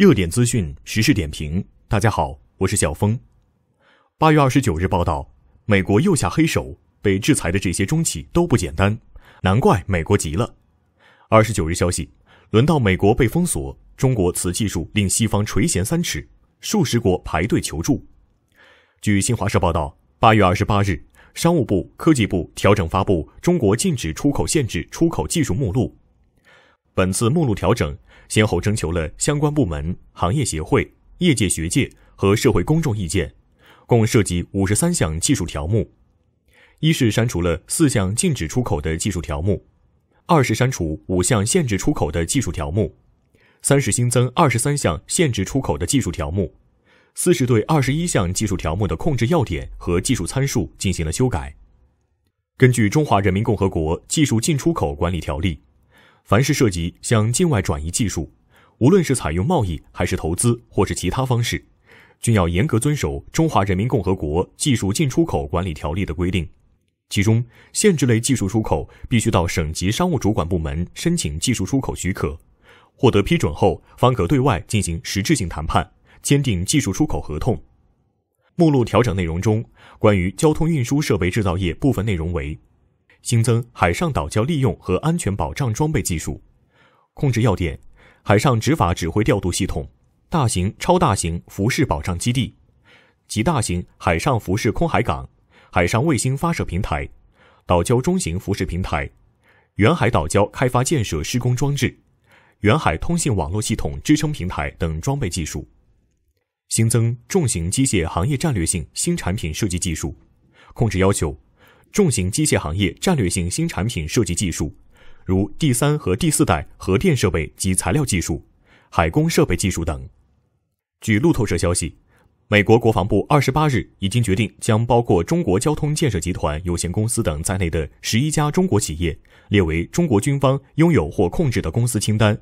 热点资讯、时事点评，大家好，我是小峰。八月二十九日报道，美国又下黑手，被制裁的这些中企都不简单，难怪美国急了。二十九日消息，轮到美国被封锁，中国此技术令西方垂涎三尺，数十国排队求助。据新华社报道，八月二十八日，商务部、科技部调整发布中国禁止出口限制出口技术目录，本次目录调整。先后征求了相关部门、行业协会、业界、学界和社会公众意见，共涉及五十三项技术条目。一是删除了四项禁止出口的技术条目，二是删除五项限制出口的技术条目，三是新增二十三项限制出口的技术条目，四是对二十一项技术条目的控制要点和技术参数进行了修改。根据《中华人民共和国技术进出口管理条例》。凡是涉及向境外转移技术，无论是采用贸易还是投资，或是其他方式，均要严格遵守《中华人民共和国技术进出口管理条例》的规定。其中，限制类技术出口必须到省级商务主管部门申请技术出口许可，获得批准后方可对外进行实质性谈判，签订技术出口合同。目录调整内容中，关于交通运输设备制造业部分内容为。新增海上岛礁利用和安全保障装备技术，控制要点：海上执法指挥调度系统、大型超大型浮式保障基地，及大型海上浮式空海港、海上卫星发射平台、岛礁中型浮式平台、远海岛礁开发建设施工装置、远海通信网络系统支撑平台等装备技术。新增重型机械行业战略性新产品设计技术，控制要求。重型机械行业战略性新产品设计技术，如第三和第四代核电设备及材料技术、海工设备技术等。据路透社消息，美国国防部二十八日已经决定将包括中国交通建设集团有限公司等在内的十一家中国企业列为中国军方拥有或控制的公司清单，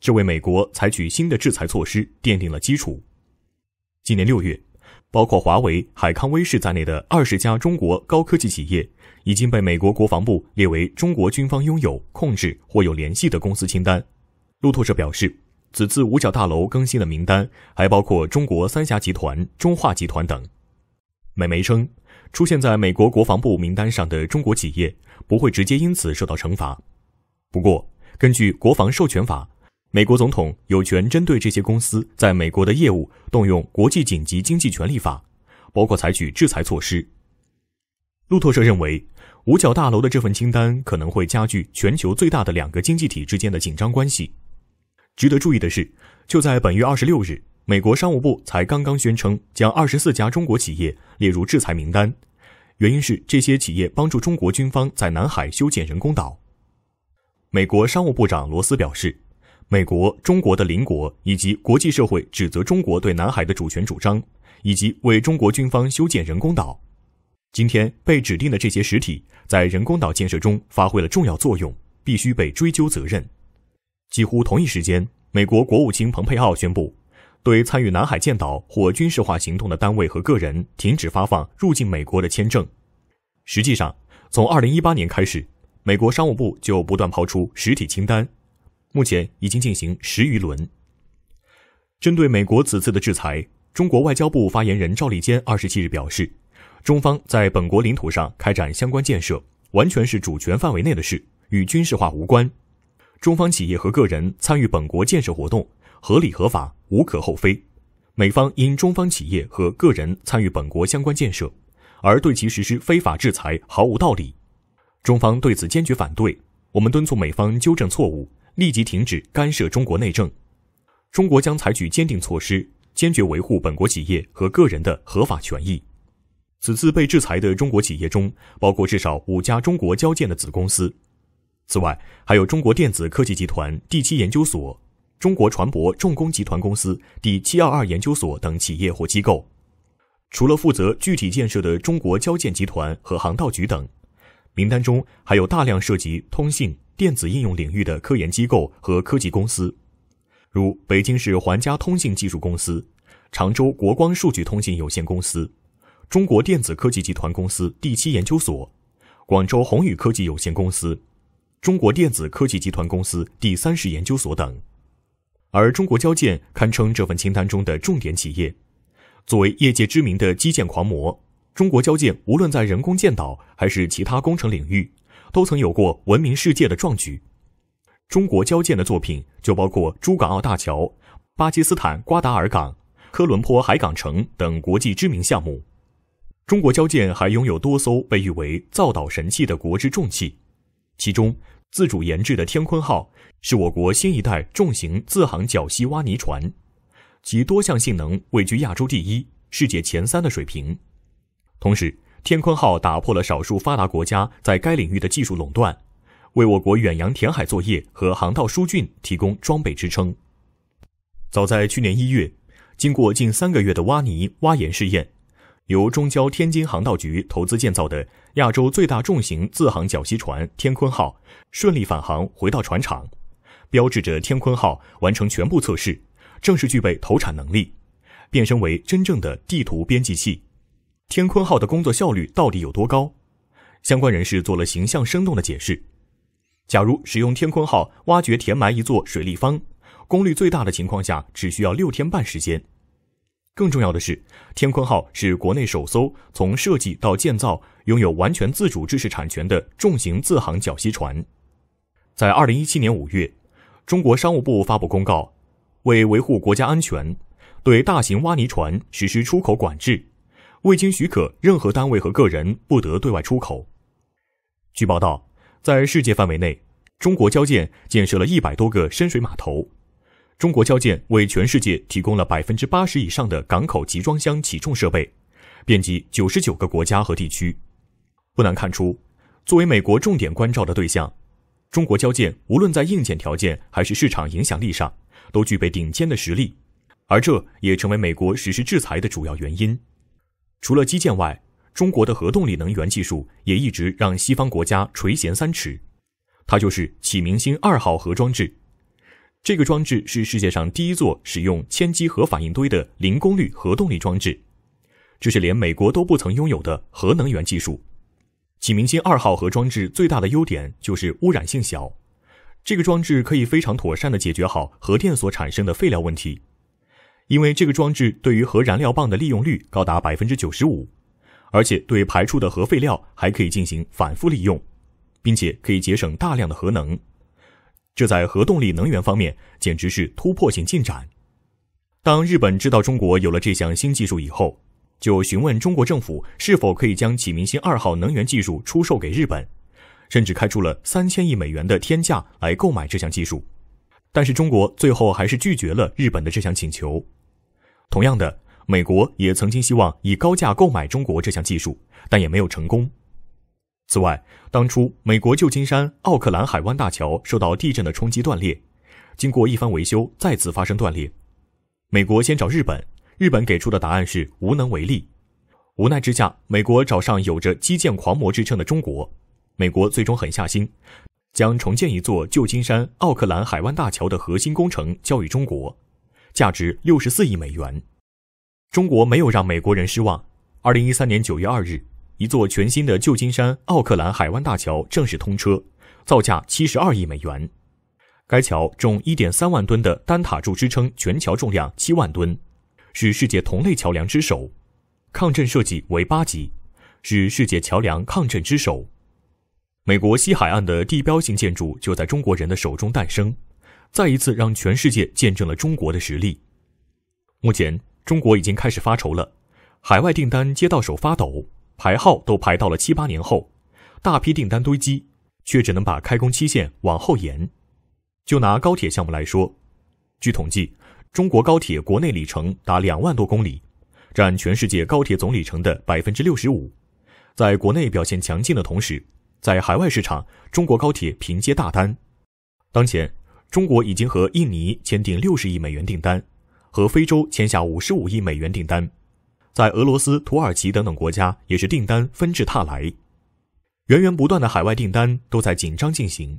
这为美国采取新的制裁措施奠定了基础。今年六月。包括华为、海康威视在内的二十家中国高科技企业已经被美国国防部列为中国军方拥有、控制或有联系的公司清单。路透社表示，此次五角大楼更新的名单还包括中国三峡集团、中化集团等。美媒称，出现在美国国防部名单上的中国企业不会直接因此受到惩罚，不过根据国防授权法。美国总统有权针对这些公司在美国的业务动用《国际紧急经济权利法》，包括采取制裁措施。路透社认为，五角大楼的这份清单可能会加剧全球最大的两个经济体之间的紧张关系。值得注意的是，就在本月二十六日，美国商务部才刚刚宣称将二十四家中国企业列入制裁名单，原因是这些企业帮助中国军方在南海修建人工岛。美国商务部长罗斯表示。美国、中国的邻国以及国际社会指责中国对南海的主权主张，以及为中国军方修建人工岛。今天被指定的这些实体在人工岛建设中发挥了重要作用，必须被追究责任。几乎同一时间，美国国务卿蓬佩奥宣布，对参与南海建岛或军事化行动的单位和个人停止发放入境美国的签证。实际上，从2018年开始，美国商务部就不断抛出实体清单。目前已经进行十余轮。针对美国此次的制裁，中国外交部发言人赵立坚二十七日表示，中方在本国领土上开展相关建设，完全是主权范围内的事，与军事化无关。中方企业和个人参与本国建设活动，合理合法，无可厚非。美方因中方企业和个人参与本国相关建设，而对其实施非法制裁，毫无道理。中方对此坚决反对，我们敦促美方纠正错误。立即停止干涉中国内政，中国将采取坚定措施，坚决维护本国企业和个人的合法权益。此次被制裁的中国企业中，包括至少五家中国交建的子公司。此外，还有中国电子科技集团第七研究所、中国船舶重工集团公司第七二二研究所等企业或机构。除了负责具体建设的中国交建集团和航道局等，名单中还有大量涉及通信。电子应用领域的科研机构和科技公司，如北京市环佳通信技术公司、常州国光数据通信有限公司、中国电子科技集团公司第七研究所、广州宏宇科技有限公司、中国电子科技集团公司第三十研究所等。而中国交建堪称这份清单中的重点企业。作为业界知名的基建狂魔，中国交建无论在人工建岛还是其他工程领域。都曾有过闻名世界的壮举。中国交建的作品就包括珠港澳大桥、巴基斯坦瓜达尔港、科伦坡海港城等国际知名项目。中国交建还拥有多艘被誉为“造岛神器”的国之重器，其中自主研制的“天鲲号”是我国新一代重型自航绞吸挖泥船，其多项性能位居亚洲第一、世界前三的水平。同时，天鲲号打破了少数发达国家在该领域的技术垄断，为我国远洋填海作业和航道疏浚提供装备支撑。早在去年一月，经过近三个月的挖泥挖岩试验，由中交天津航道局投资建造的亚洲最大重型自航绞吸船“天鲲号”顺利返航回到船厂，标志着“天鲲号”完成全部测试，正式具备投产能力，变身为真正的地图编辑器。天鲲号的工作效率到底有多高？相关人士做了形象生动的解释：，假如使用天鲲号挖掘填埋一座水立方，功率最大的情况下，只需要六天半时间。更重要的是，天鲲号是国内首艘从设计到建造拥有完全自主知识产权的重型自航绞吸船。在二零一七年五月，中国商务部发布公告，为维护国家安全，对大型挖泥船实施出口管制。未经许可，任何单位和个人不得对外出口。据报道，在世界范围内，中国交建建设了一百多个深水码头。中国交建为全世界提供了百分之八十以上的港口集装箱起重设备，遍及九十九个国家和地区。不难看出，作为美国重点关照的对象，中国交建无论在硬件条件还是市场影响力上，都具备顶尖的实力，而这也成为美国实施制裁的主要原因。除了基建外，中国的核动力能源技术也一直让西方国家垂涎三尺。它就是启明星二号核装置。这个装置是世界上第一座使用千基核反应堆的零功率核动力装置，这是连美国都不曾拥有的核能源技术。启明星二号核装置最大的优点就是污染性小。这个装置可以非常妥善地解决好核电所产生的废料问题。因为这个装置对于核燃料棒的利用率高达百分之九十五，而且对排出的核废料还可以进行反复利用，并且可以节省大量的核能，这在核动力能源方面简直是突破性进展。当日本知道中国有了这项新技术以后，就询问中国政府是否可以将启明星二号能源技术出售给日本，甚至开出了三千亿美元的天价来购买这项技术，但是中国最后还是拒绝了日本的这项请求。同样的，美国也曾经希望以高价购买中国这项技术，但也没有成功。此外，当初美国旧金山奥克兰海湾大桥受到地震的冲击断裂，经过一番维修，再次发生断裂。美国先找日本，日本给出的答案是无能为力。无奈之下，美国找上有着基建狂魔之称的中国。美国最终狠下心，将重建一座旧金山奥克兰海湾大桥的核心工程交予中国。价值六十四亿美元，中国没有让美国人失望。二零一三年九月二日，一座全新的旧金山奥克兰海湾大桥正式通车，造价七十二亿美元。该桥重一点三万吨的单塔柱支撑全桥重量七万吨，是世界同类桥梁之首。抗震设计为八级，是世界桥梁抗震之首。美国西海岸的地标性建筑就在中国人的手中诞生。再一次让全世界见证了中国的实力。目前，中国已经开始发愁了，海外订单接到手发抖，排号都排到了七八年后，大批订单堆积，却只能把开工期限往后延。就拿高铁项目来说，据统计，中国高铁国内里程达两万多公里，占全世界高铁总里程的百分之六十五。在国内表现强劲的同时，在海外市场，中国高铁凭借大单。当前，中国已经和印尼签订六十亿美元订单，和非洲签下五十五亿美元订单，在俄罗斯、土耳其等等国家也是订单纷至沓来，源源不断的海外订单都在紧张进行。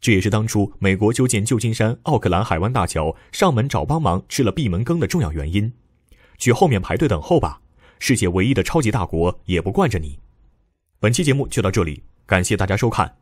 这也是当初美国修建旧金山、奥克兰海湾大桥上门找帮忙吃了闭门羹的重要原因。去后面排队等候吧，世界唯一的超级大国也不惯着你。本期节目就到这里，感谢大家收看。